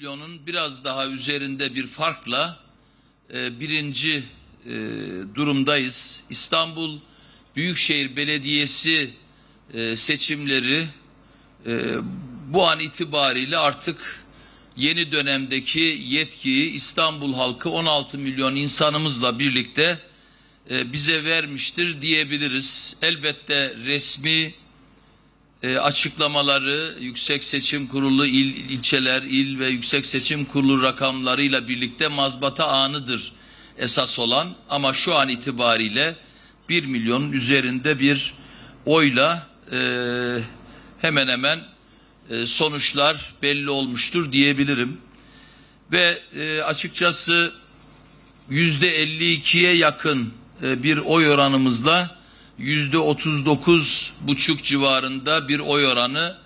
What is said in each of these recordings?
milyonun biraz daha üzerinde bir farkla e, birinci e, durumdayız. İstanbul Büyükşehir Belediyesi e, seçimleri e, bu an itibariyle artık yeni dönemdeki yetkiyi İstanbul halkı 16 milyon insanımızla birlikte e, bize vermiştir diyebiliriz. Elbette resmi e, açıklamaları Yüksek Seçim Kurulu il, ilçeler, il ve Yüksek Seçim Kurulu rakamlarıyla birlikte mazbata anıdır esas olan ama şu an itibariyle 1 milyonun üzerinde bir oyla e, hemen hemen e, sonuçlar belli olmuştur diyebilirim. Ve e, açıkçası %52'ye yakın e, bir oy oranımızla yüzde otuz dokuz buçuk civarında bir oy oranı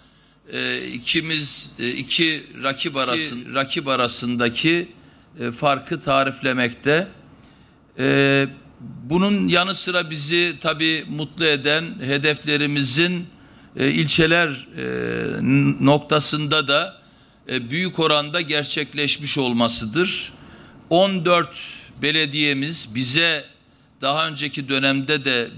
e, ikimiz e, iki rakip arasın iki, rakip arasındaki e, farkı tariflemekte. E, bunun yanı sıra bizi tabi mutlu eden hedeflerimizin e, ilçeler e, noktasında da e, büyük oranda gerçekleşmiş olmasıdır. 14 belediyemiz bize daha önceki dönemde de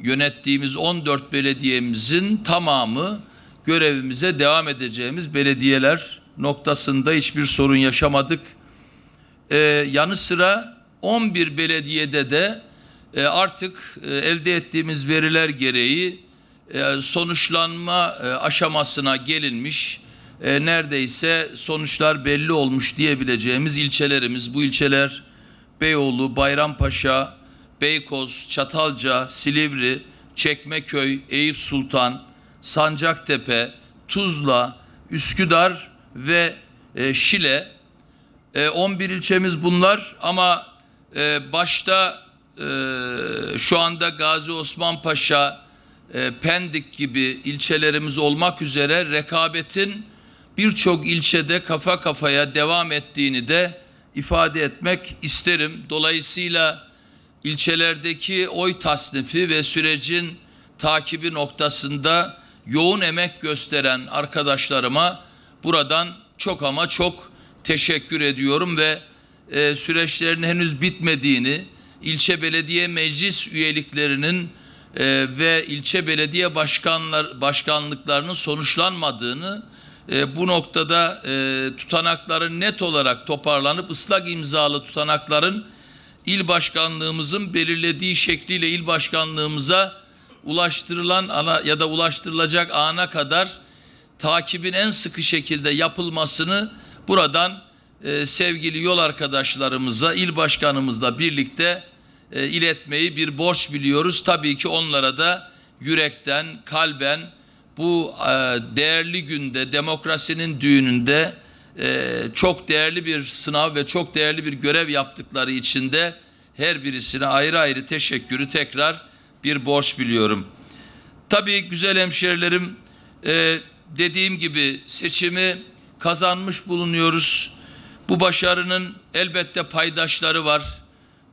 yönettiğimiz 14 belediyemizin tamamı görevimize devam edeceğimiz belediyeler noktasında hiçbir sorun yaşamadık. Ee, yanı sıra 11 belediyede de e, artık e, elde ettiğimiz veriler gereği e, sonuçlanma e, aşamasına gelinmiş, e, neredeyse sonuçlar belli olmuş diyebileceğimiz ilçelerimiz, bu ilçeler Beyoğlu, Bayrampaşa, Beykoz, Çatalca, Silivri, Çekmeköy, Eyüp Sultan, Sancaktepe, Tuzla, Üsküdar ve e, Şile. E, 11 ilçemiz bunlar ama e, başta e, şu anda Gazi Osman Paşa, e, Pendik gibi ilçelerimiz olmak üzere rekabetin birçok ilçede kafa kafaya devam ettiğini de ifade etmek isterim. Dolayısıyla ilçelerdeki oy tasnifi ve sürecin takibi noktasında yoğun emek gösteren arkadaşlarıma buradan çok ama çok teşekkür ediyorum ve e, süreçlerin henüz bitmediğini, ilçe belediye meclis üyeliklerinin e, ve ilçe belediye başkanlar başkanlıklarının sonuçlanmadığını, e, bu noktada e, tutanakların net olarak toparlanıp ıslak imzalı tutanakların il başkanlığımızın belirlediği şekliyle il başkanlığımıza ulaştırılan ana ya da ulaştırılacak ana kadar takibin en sıkı şekilde yapılmasını buradan e, sevgili yol arkadaşlarımıza, il başkanımızla birlikte e, iletmeyi bir borç biliyoruz. Tabii ki onlara da yürekten, kalben bu e, değerli günde, demokrasinin düğününde e, çok değerli bir sınav ve çok değerli bir görev yaptıkları için de her birisine ayrı ayrı teşekkürü tekrar bir borç biliyorum. Tabii güzel hemşerilerim e, dediğim gibi seçimi kazanmış bulunuyoruz. Bu başarının elbette paydaşları var.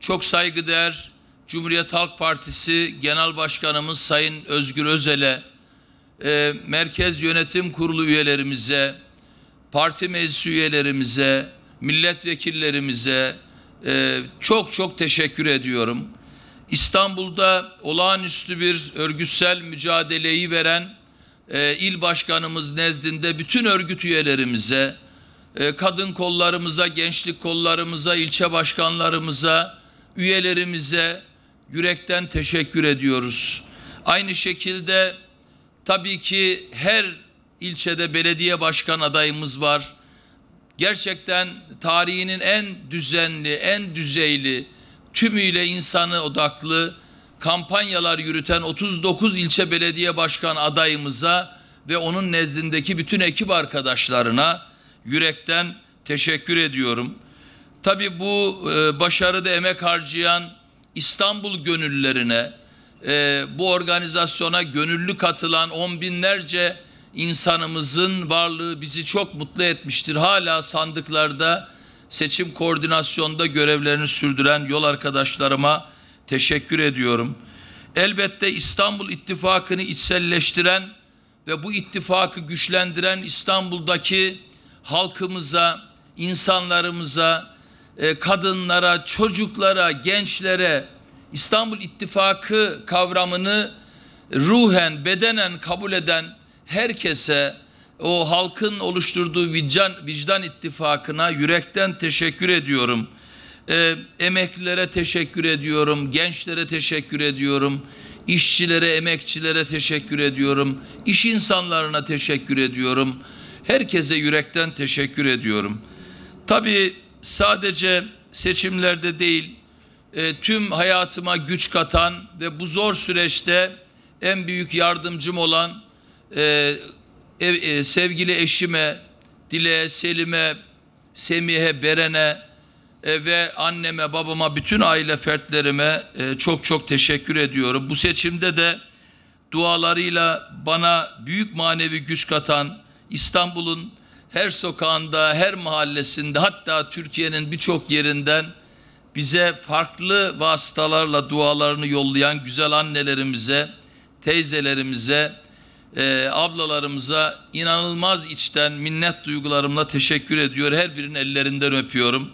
Çok saygıdeğer Cumhuriyet Halk Partisi Genel Başkanımız Sayın Özgür Özel'e, e, Merkez Yönetim Kurulu üyelerimize, parti meclis üyelerimize, milletvekillerimize e, çok çok teşekkür ediyorum. İstanbul'da olağanüstü bir örgütsel mücadeleyi veren e, il başkanımız nezdinde bütün örgüt üyelerimize, e, kadın kollarımıza, gençlik kollarımıza, ilçe başkanlarımıza, üyelerimize yürekten teşekkür ediyoruz. Aynı şekilde tabii ki her ilçede belediye başkan adayımız var. Gerçekten tarihinin en düzenli, en düzeyli, tümüyle insanı odaklı kampanyalar yürüten 39 ilçe belediye başkan adayımıza ve onun nezdindeki bütün ekip arkadaşlarına yürekten teşekkür ediyorum. Tabii bu e, başarıda emek harcayan İstanbul gönüllerine, e, bu organizasyona gönüllü katılan on binlerce insanımızın varlığı bizi çok mutlu etmiştir. Hala sandıklarda seçim koordinasyonda görevlerini sürdüren yol arkadaşlarıma teşekkür ediyorum. Elbette İstanbul İttifakı'nı içselleştiren ve bu ittifakı güçlendiren İstanbul'daki halkımıza, insanlarımıza, e, kadınlara, çocuklara, gençlere İstanbul İttifakı kavramını ruhen, bedenen kabul eden herkese o halkın oluşturduğu vicdan, vicdan ittifakına yürekten teşekkür ediyorum. Ee, emeklilere teşekkür ediyorum, gençlere teşekkür ediyorum, işçilere, emekçilere teşekkür ediyorum, iş insanlarına teşekkür ediyorum. Herkese yürekten teşekkür ediyorum. Tabii sadece seçimlerde değil, e, tüm hayatıma güç katan ve bu zor süreçte en büyük yardımcım olan e, ev, e, sevgili eşime, Dile, Selim'e, Semih'e, Beren'e e, ve anneme, babama, bütün aile fertlerime e, çok çok teşekkür ediyorum. Bu seçimde de dualarıyla bana büyük manevi güç katan İstanbul'un her sokağında, her mahallesinde hatta Türkiye'nin birçok yerinden bize farklı vasıtalarla dualarını yollayan güzel annelerimize, teyzelerimize, e, ablalarımıza inanılmaz içten minnet duygularımla teşekkür ediyor. Her birinin ellerinden öpüyorum.